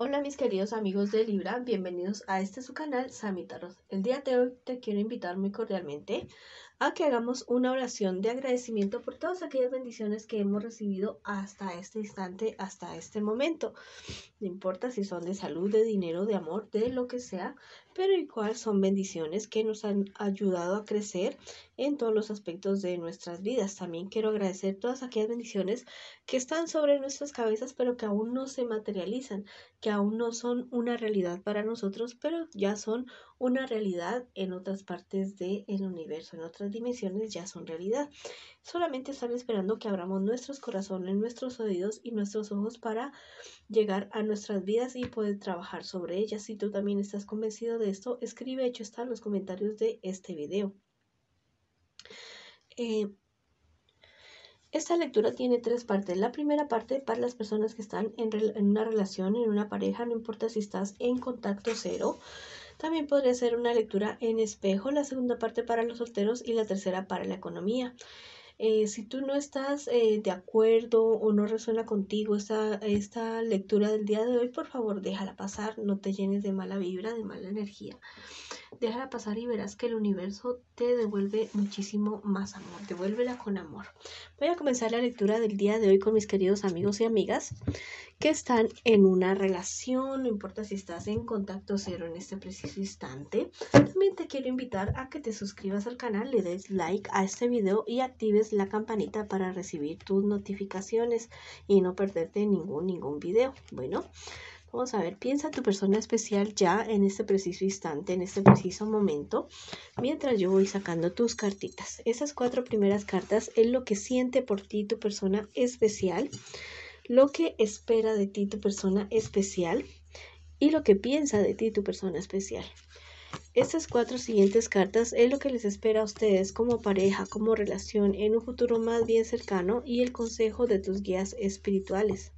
Hola mis queridos amigos de Libra, bienvenidos a este su canal Samitaros. El día de hoy te quiero invitar muy cordialmente a que hagamos una oración de agradecimiento por todas aquellas bendiciones que hemos recibido hasta este instante, hasta este momento. No importa si son de salud, de dinero, de amor, de lo que sea, pero igual son bendiciones que nos han ayudado a crecer en todos los aspectos de nuestras vidas. También quiero agradecer todas aquellas bendiciones que están sobre nuestras cabezas, pero que aún no se materializan, que aún no son una realidad para nosotros, pero ya son una realidad en otras partes del universo, en otras dimensiones ya son realidad. Solamente están esperando que abramos nuestros corazones, nuestros oídos y nuestros ojos para llegar a nuestras vidas y poder trabajar sobre ellas. Si tú también estás convencido de esto, escribe hecho está en los comentarios de este video. Eh, esta lectura tiene tres partes. La primera parte para las personas que están en, en, una relación, en una pareja, no importa si estás en contacto cero, también podría ser una lectura en espejo, la segunda parte para los solteros y la tercera para la economía. Eh, si tú no estás eh, de acuerdo o no resuena contigo esta lectura del día de hoy, por favor déjala pasar, no te llenes de mala vibra, de mala energía. Déjala pasar y verás que el universo te devuelve muchísimo más amor. Devuélvela con amor. Voy a comenzar la lectura del día de hoy con mis queridos amigos y amigas que están en una relación. No importa si estás en contacto cero en este preciso instante. También te quiero invitar a que te suscribas al canal, le des like a este video y actives la campanita para recibir tus notificaciones y no perderte ningún, ningún video. Bueno. Vamos a ver, piensa tu persona especial ya en este preciso instante, en este preciso momento, mientras yo voy sacando tus cartitas. Esas cuatro primeras cartas es lo que siente por ti tu persona especial, lo que espera de ti tu persona especial y lo que piensa de ti tu persona especial. Estas cuatro siguientes cartas es lo que les espera a ustedes como pareja, como relación en un futuro más bien cercano y el consejo de tus guías espirituales.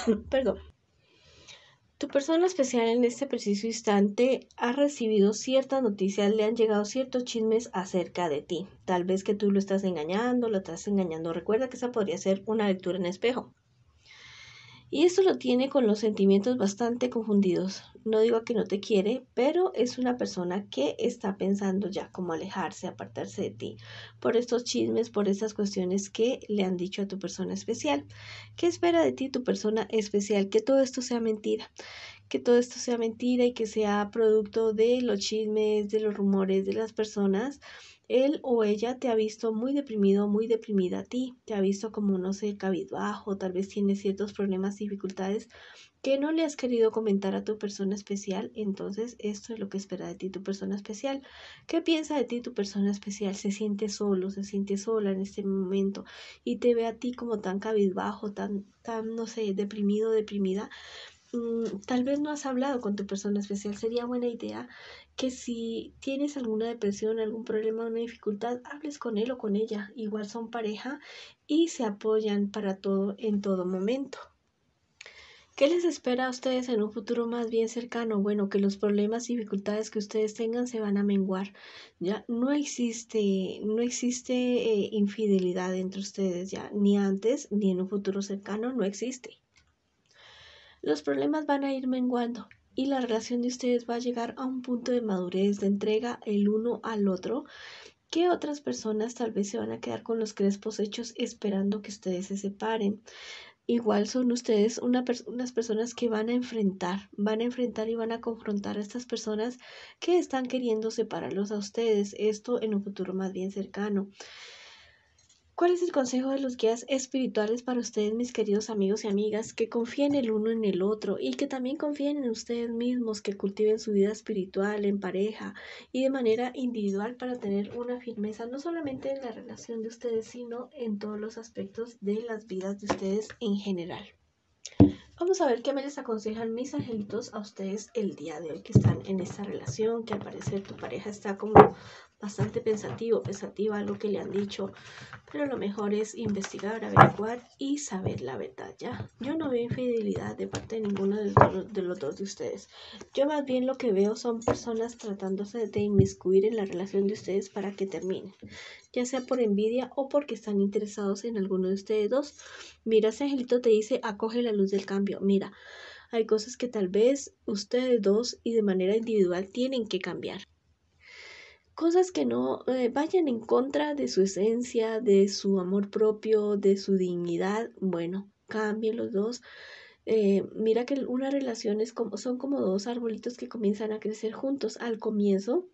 Perdón. Tu persona especial en este preciso instante ha recibido ciertas noticias, le han llegado ciertos chismes acerca de ti. Tal vez que tú lo estás engañando, lo estás engañando. Recuerda que esa podría ser una lectura en espejo. Y esto lo tiene con los sentimientos bastante confundidos. No digo que no te quiere, pero es una persona que está pensando ya cómo alejarse, apartarse de ti, por estos chismes, por estas cuestiones que le han dicho a tu persona especial. ¿Qué espera de ti tu persona especial? Que todo esto sea mentira, que todo esto sea mentira y que sea producto de los chismes, de los rumores de las personas él o ella te ha visto muy deprimido, muy deprimida a ti, te ha visto como, no sé, cabizbajo, tal vez tiene ciertos problemas dificultades que no le has querido comentar a tu persona especial, entonces esto es lo que espera de ti tu persona especial. ¿Qué piensa de ti tu persona especial? Se siente solo, se siente sola en este momento y te ve a ti como tan cabizbajo, tan, tan, no sé, deprimido, deprimida. Mm, tal vez no has hablado con tu persona especial, sería buena idea que si tienes alguna depresión, algún problema, una dificultad, hables con él o con ella. Igual son pareja y se apoyan para todo en todo momento. ¿Qué les espera a ustedes en un futuro más bien cercano? Bueno, que los problemas y dificultades que ustedes tengan se van a menguar. Ya no existe, no existe eh, infidelidad entre ustedes ya, ni antes ni en un futuro cercano no existe. Los problemas van a ir menguando y la relación de ustedes va a llegar a un punto de madurez, de entrega el uno al otro, que otras personas tal vez se van a quedar con los crespos hechos esperando que ustedes se separen. Igual son ustedes unas personas que van a enfrentar, van a enfrentar y van a confrontar a estas personas que están queriendo separarlos a ustedes, esto en un futuro más bien cercano. ¿Cuál es el consejo de los guías espirituales para ustedes, mis queridos amigos y amigas, que confíen el uno en el otro y que también confíen en ustedes mismos, que cultiven su vida espiritual en pareja y de manera individual para tener una firmeza no solamente en la relación de ustedes, sino en todos los aspectos de las vidas de ustedes en general? Vamos a ver qué me les aconsejan mis angelitos a ustedes el día de hoy que están en esta relación, que al parecer tu pareja está como bastante pensativo, pensativa lo que le han dicho, pero lo mejor es investigar, averiguar y saber la verdad, ¿ya? Yo no veo infidelidad de parte de ninguno de los, dos de ustedes. Yo más bien lo que veo son personas tratándose de inmiscuir en la relación de ustedes para que termine, ya sea por envidia o porque están interesados en alguno de ustedes dos. Mira, ese angelito te dice, acoge la luz del cambio, mira. Hay cosas que tal vez ustedes dos y de manera individual tienen que cambiar cosas que no eh, vayan en contra de su esencia, de su amor propio, de su dignidad, bueno, cambien los dos. Eh, mira que una relación es como, son como dos arbolitos que comienzan a crecer juntos. Al comienzo,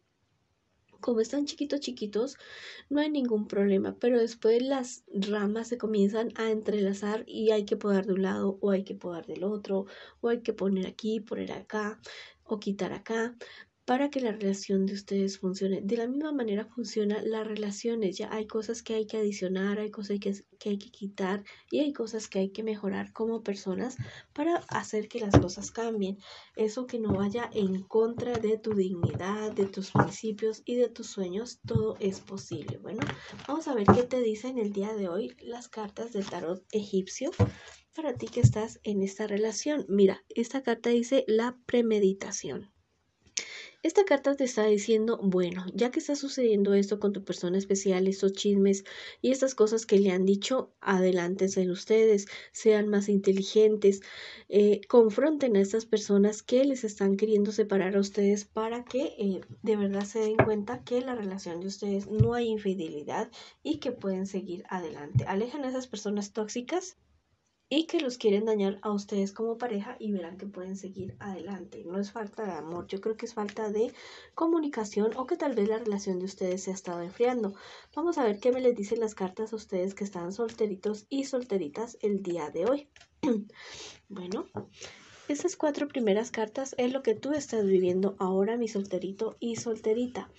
como están chiquitos, chiquitos, no hay ningún problema, pero después las ramas se comienzan a entrelazar y hay que podar de un lado o hay que podar del otro, o hay que poner aquí, poner acá o quitar acá para que la relación de ustedes funcione. De la misma manera funciona las relaciones, ya hay cosas que hay que adicionar, hay cosas que, que hay que quitar y hay cosas que hay que mejorar como personas para hacer que las cosas cambien. Eso que no vaya en contra de tu dignidad, de tus principios y de tus sueños, todo es posible. Bueno, vamos a ver qué te dicen el día de hoy las cartas del tarot egipcio para ti que estás en esta relación. Mira, esta carta dice la premeditación. Esta carta te está diciendo, bueno, ya que está sucediendo esto con tu persona especial, estos chismes y estas cosas que le han dicho, adelante en ustedes, sean más inteligentes, eh, confronten a estas personas que les están queriendo separar a ustedes para que eh, de verdad se den cuenta que en la relación de ustedes no hay infidelidad y que pueden seguir adelante. Alejan a esas personas tóxicas y que los quieren dañar a ustedes como pareja y verán que pueden seguir adelante. No es falta de amor, yo creo que es falta de comunicación o que tal vez la relación de ustedes se ha estado enfriando. Vamos a ver qué me les dicen las cartas a ustedes que están solteritos y solteritas el día de hoy. bueno, estas cuatro primeras cartas es lo que tú estás viviendo ahora, mi solterito y solterita.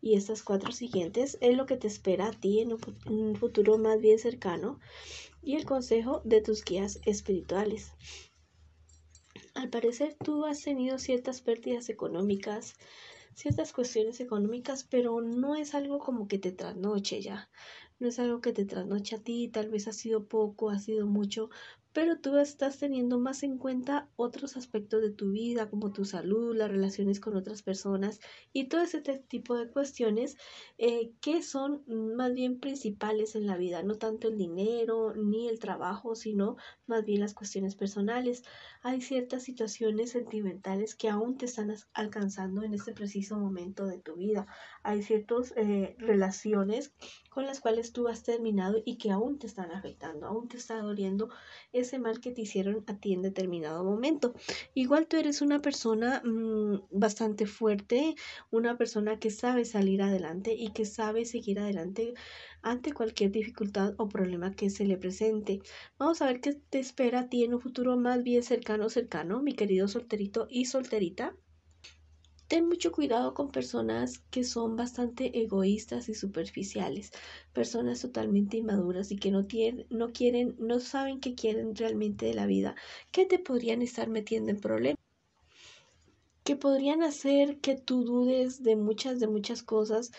Y estas cuatro siguientes es lo que te espera a ti en un futuro más bien cercano y el consejo de tus guías espirituales. Al parecer tú has tenido ciertas pérdidas económicas, ciertas cuestiones económicas, pero no es algo como que te trasnoche ya. No es algo que te trasnoche a ti, tal vez ha sido poco, ha sido mucho, pero tú estás teniendo más en cuenta otros aspectos de tu vida, como tu salud, las relaciones con otras personas y todo ese tipo de cuestiones eh, que son más bien principales en la vida, no tanto el dinero ni el trabajo, sino más bien las cuestiones personales. Hay ciertas situaciones sentimentales que aún te están alcanzando en este preciso momento de tu vida. Hay ciertas eh, relaciones con las cuales tú has terminado y que aún te están afectando, aún te está doliendo ese mal que te hicieron a ti en determinado momento. Igual tú eres una persona mm, bastante fuerte, una persona que sabe salir adelante y que sabe seguir adelante ante cualquier dificultad o problema que se le presente. Vamos a ver qué te espera a ti en un futuro más bien cercano, cercano, mi querido solterito y solterita ten mucho cuidado con personas que son bastante egoístas y superficiales, personas totalmente inmaduras y que no quieren, no saben qué quieren realmente de la vida, que te podrían estar metiendo en problemas que podrían hacer que tú dudes de muchas, de muchas cosas,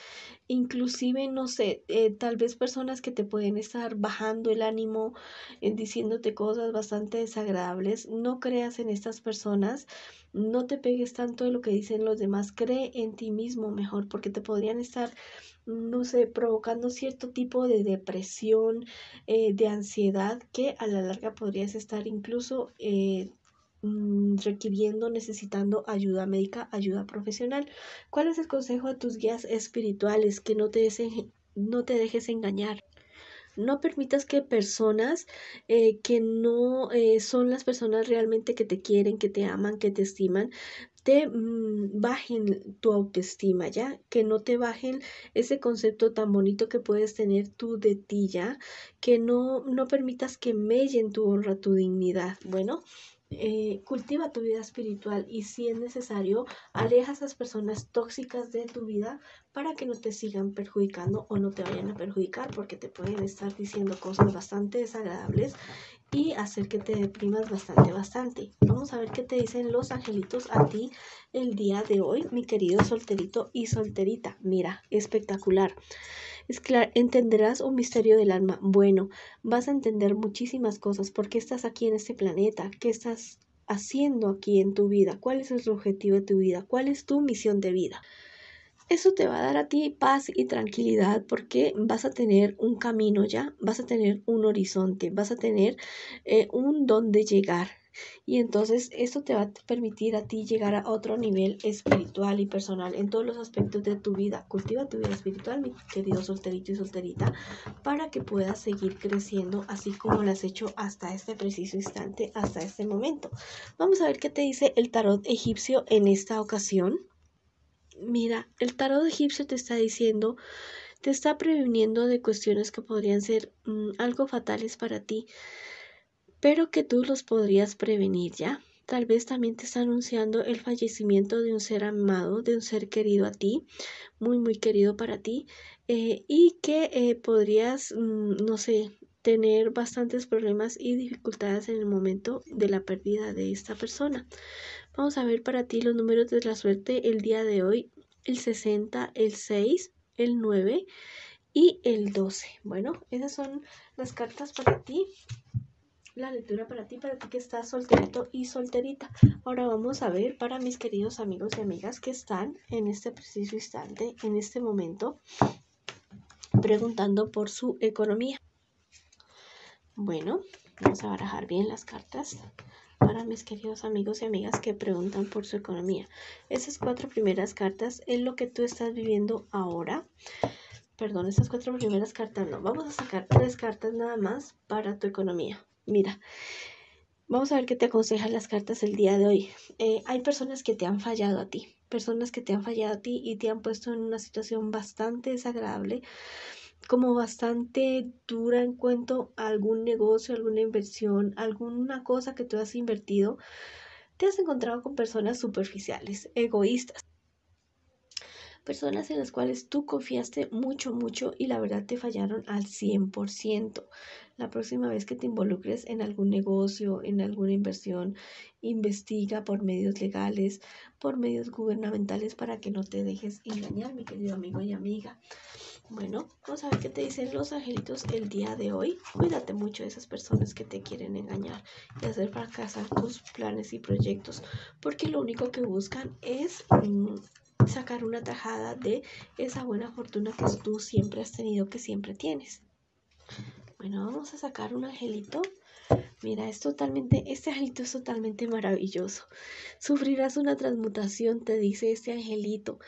inclusive, no sé, eh, tal vez personas que te pueden estar bajando el ánimo, eh, diciéndote cosas bastante desagradables, no creas en estas personas, no te pegues tanto de lo que dicen los demás, cree en ti mismo mejor, porque te podrían estar no sé, provocando cierto tipo de depresión, eh, de ansiedad, que a la larga podrías estar incluso eh, Mm, requiriendo, necesitando ayuda médica, ayuda profesional. ¿Cuál es el consejo a tus guías espirituales? Que no te, no te dejes engañar. No permitas que personas eh, que no eh, son las personas realmente que te quieren, que te aman, que te estiman, te mm, bajen tu autoestima, ¿ya? Que no te bajen ese concepto tan bonito que puedes tener tú de ti, ¿ya? Que no, no permitas que mellen tu honra, tu dignidad. Bueno, eh, cultiva tu vida espiritual y si es necesario, aleja a esas personas tóxicas de tu vida para que no te sigan perjudicando o no te vayan a perjudicar porque te pueden estar diciendo cosas bastante desagradables y hacer que te deprimas bastante, bastante. Vamos a ver qué te dicen los angelitos a ti el día de hoy, mi querido solterito y solterita. Mira, espectacular. Es claro, entenderás un misterio del alma. Bueno, vas a entender muchísimas cosas. ¿Por qué estás aquí en este planeta? ¿Qué estás haciendo aquí en tu vida? ¿Cuál es el objetivo de tu vida? ¿Cuál es tu misión de vida? Eso te va a dar a ti paz y tranquilidad porque vas a tener un camino ya, vas a tener un horizonte, vas a tener eh, un dónde llegar, y entonces esto te va a permitir a ti llegar a otro nivel espiritual y personal en todos los aspectos de tu vida. Cultiva tu vida espiritual, mi querido solterito y solterita, para que puedas seguir creciendo así como lo has hecho hasta este preciso instante, hasta este momento. Vamos a ver qué te dice el tarot egipcio en esta ocasión. Mira, el tarot egipcio te está diciendo te está previniendo de cuestiones que podrían ser mm, algo fatales para ti pero que tú los podrías prevenir ya. Tal vez también te está anunciando el fallecimiento de un ser amado, de un ser querido a ti, muy, muy querido para ti, eh, y que eh, podrías, mm, no sé, tener bastantes problemas y dificultades en el momento de la pérdida de esta persona. Vamos a ver para ti los números de la suerte el día de hoy, el 60, el 6, el 9 y el 12. Bueno, esas son las cartas para ti la lectura para ti, para ti que estás solterito y solterita. Ahora vamos a ver para mis queridos amigos y amigas que están en este preciso instante, en este momento, preguntando por su economía. Bueno, vamos a barajar bien las cartas para mis queridos amigos y amigas que preguntan por su economía. Esas cuatro primeras cartas es lo que tú estás viviendo ahora. Perdón, esas cuatro primeras cartas no. Vamos a sacar tres cartas nada más para tu economía. Mira, vamos a ver qué te aconsejan las cartas el día de hoy. Eh, hay personas que te han fallado a ti, personas que te han fallado a ti y te han puesto en una situación bastante desagradable, como bastante dura en cuanto a algún negocio, alguna inversión, alguna cosa que tú has invertido. Te has encontrado con personas superficiales, egoístas, personas en las cuales tú confiaste mucho, mucho y la verdad te fallaron al 100%. La próxima vez que te involucres en algún negocio, en alguna inversión, investiga por medios legales, por medios gubernamentales para que no te dejes engañar, mi querido amigo y amiga. Bueno, vamos a ver qué te dicen los angelitos el día de hoy. Cuídate mucho de esas personas que te quieren engañar y hacer fracasar tus planes y proyectos, porque lo único que buscan es mm, sacar una tajada de esa buena fortuna que tú siempre has tenido, que siempre tienes. Bueno, vamos a sacar un angelito Mira, es totalmente, este angelito es totalmente maravilloso. Sufrirás una transmutación, te dice este angelito.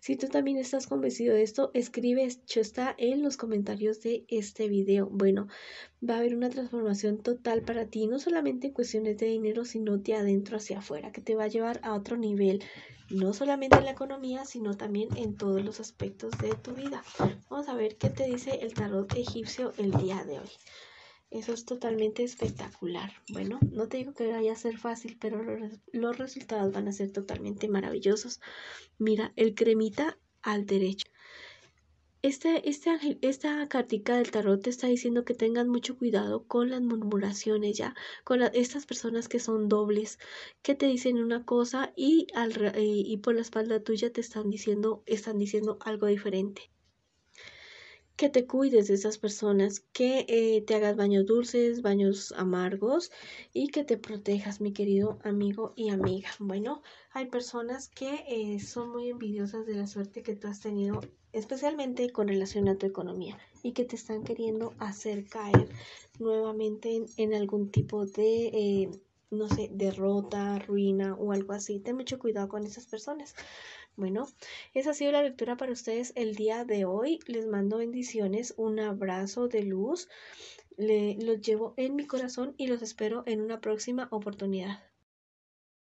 Si tú también estás convencido de esto, escribe, esto está en los comentarios de este video. Bueno, va a haber una transformación total para ti, no solamente en cuestiones de dinero, sino de adentro hacia afuera, que te va a llevar a otro nivel, no solamente en la economía, sino también en todos los aspectos de tu vida. Vamos a ver qué te dice el tarot egipcio el día de hoy. Eso es totalmente espectacular. Bueno, no te digo que vaya a ser fácil, pero los, resultados van a ser totalmente maravillosos. Mira, el cremita al derecho. Este, este esta cartica del tarot te está diciendo que tengan mucho cuidado con las murmuraciones, ya, con estas personas que son dobles, que te dicen una cosa y, y por la espalda tuya te están diciendo, están diciendo algo diferente que te cuides de esas personas, que eh, te hagas baños dulces, baños amargos y que te protejas, mi querido amigo y amiga. Bueno, hay personas que eh, son muy envidiosas de la suerte que tú has tenido, especialmente con relación a tu economía y que te están queriendo hacer caer nuevamente en, algún tipo de... Eh, no sé, derrota, ruina o algo así. Ten mucho cuidado con esas personas. Bueno, esa ha sido la lectura para ustedes el día de hoy. Les mando bendiciones, un abrazo de luz. los llevo en mi corazón y los espero en una próxima oportunidad.